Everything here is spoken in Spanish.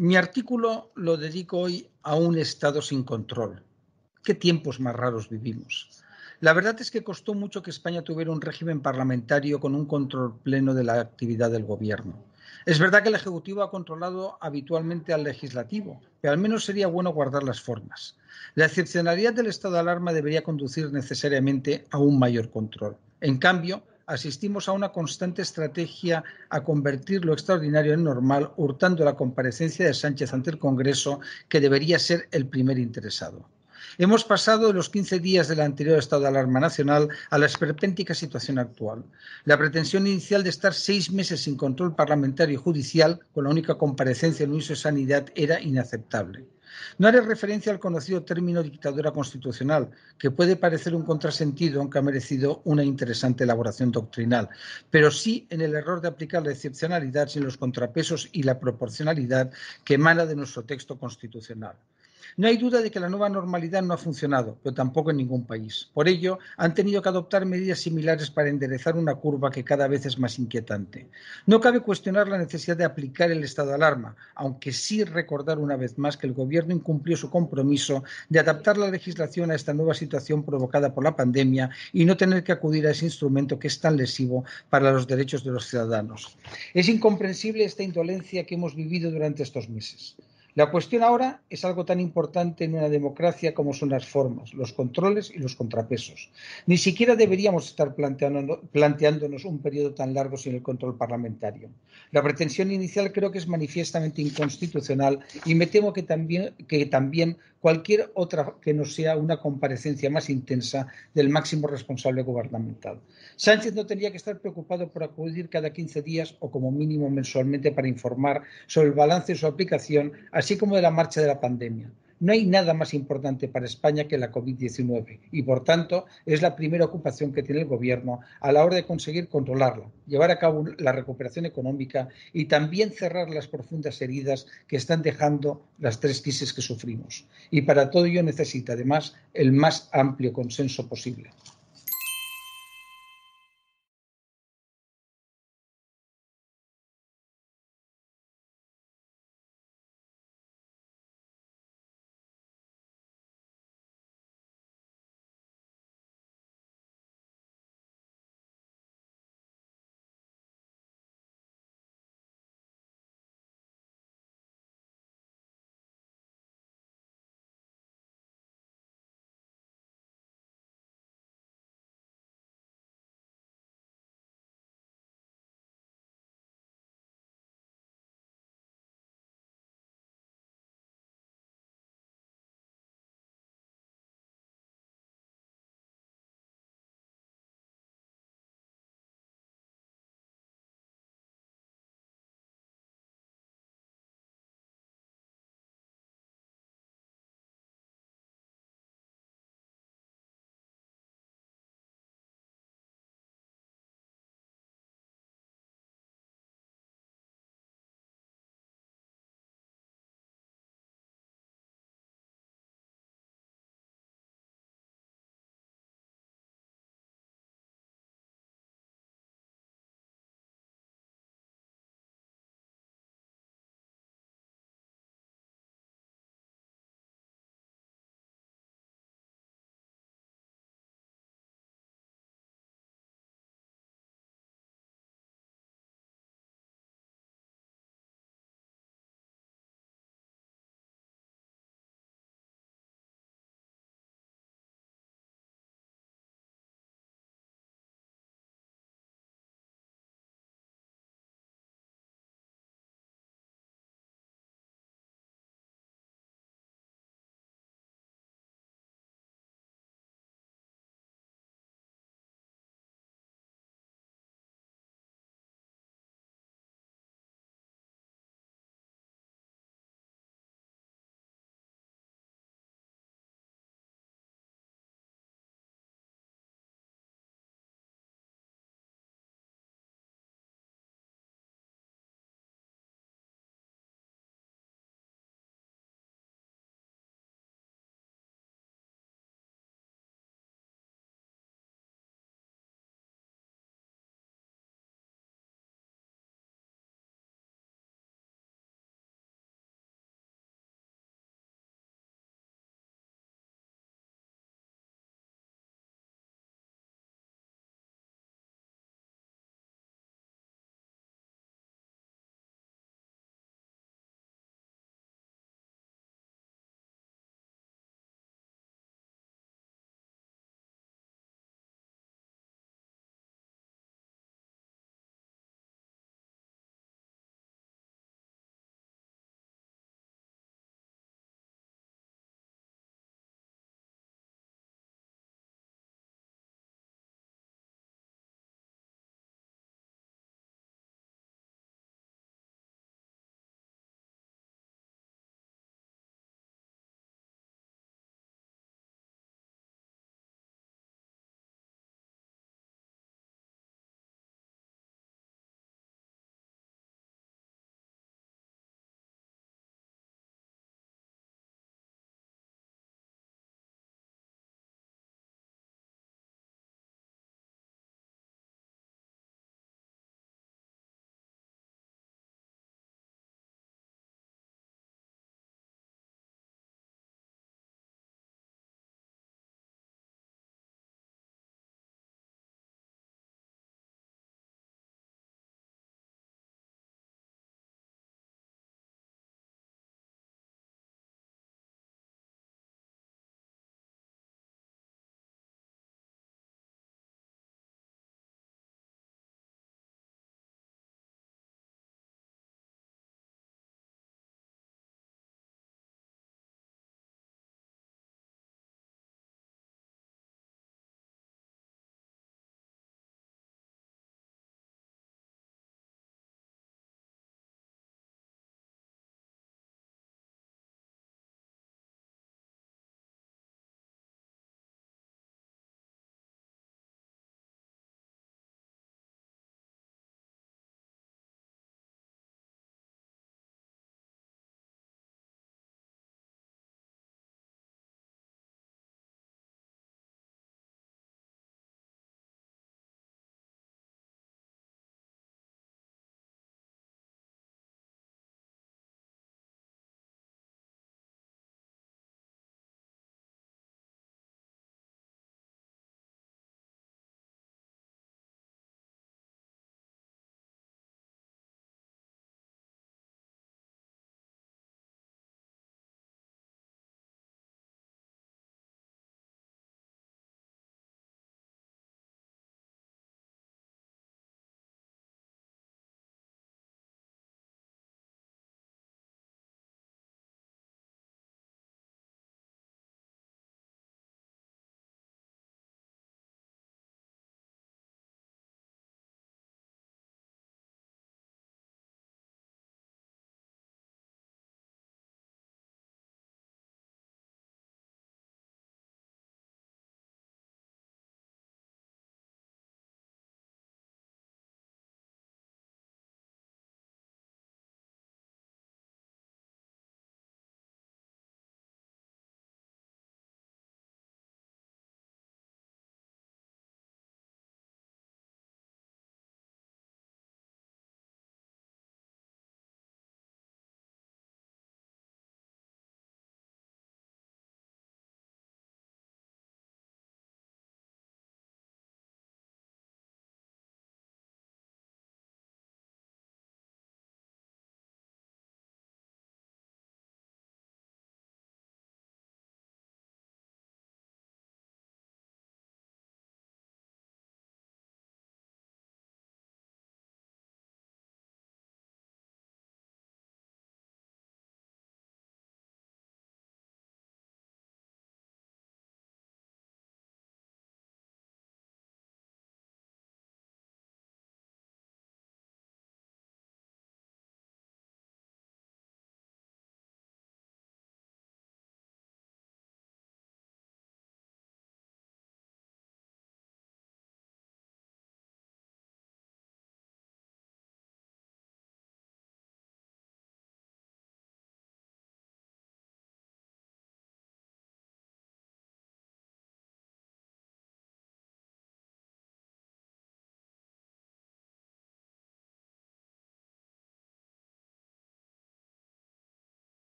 Mi artículo lo dedico hoy a un Estado sin control. ¿Qué tiempos más raros vivimos? La verdad es que costó mucho que España tuviera un régimen parlamentario con un control pleno de la actividad del gobierno. Es verdad que el Ejecutivo ha controlado habitualmente al Legislativo, pero al menos sería bueno guardar las formas. La excepcionalidad del estado de alarma debería conducir necesariamente a un mayor control. En cambio, asistimos a una constante estrategia a convertir lo extraordinario en normal, hurtando la comparecencia de Sánchez ante el Congreso, que debería ser el primer interesado. Hemos pasado de los 15 días del anterior estado de alarma nacional a la esperpéntica situación actual. La pretensión inicial de estar seis meses sin control parlamentario y judicial, con la única comparecencia en uso de sanidad, era inaceptable. No haré referencia al conocido término dictadura constitucional, que puede parecer un contrasentido, aunque ha merecido una interesante elaboración doctrinal, pero sí en el error de aplicar la excepcionalidad sin los contrapesos y la proporcionalidad que emana de nuestro texto constitucional. No hay duda de que la nueva normalidad no ha funcionado, pero tampoco en ningún país. Por ello, han tenido que adoptar medidas similares para enderezar una curva que cada vez es más inquietante. No cabe cuestionar la necesidad de aplicar el estado de alarma, aunque sí recordar una vez más que el Gobierno incumplió su compromiso de adaptar la legislación a esta nueva situación provocada por la pandemia y no tener que acudir a ese instrumento que es tan lesivo para los derechos de los ciudadanos. Es incomprensible esta indolencia que hemos vivido durante estos meses. La cuestión ahora es algo tan importante en una democracia como son las formas, los controles y los contrapesos. Ni siquiera deberíamos estar planteándonos un periodo tan largo sin el control parlamentario. La pretensión inicial creo que es manifiestamente inconstitucional y me temo que también, que también cualquier otra que no sea una comparecencia más intensa del máximo responsable gubernamental. Sánchez no tendría que estar preocupado por acudir cada 15 días o como mínimo mensualmente para informar sobre el balance de su aplicación, así como de la marcha de la pandemia. No hay nada más importante para España que la COVID-19 y, por tanto, es la primera ocupación que tiene el Gobierno a la hora de conseguir controlarla, llevar a cabo la recuperación económica y también cerrar las profundas heridas que están dejando las tres crisis que sufrimos. Y para todo ello necesita, además, el más amplio consenso posible.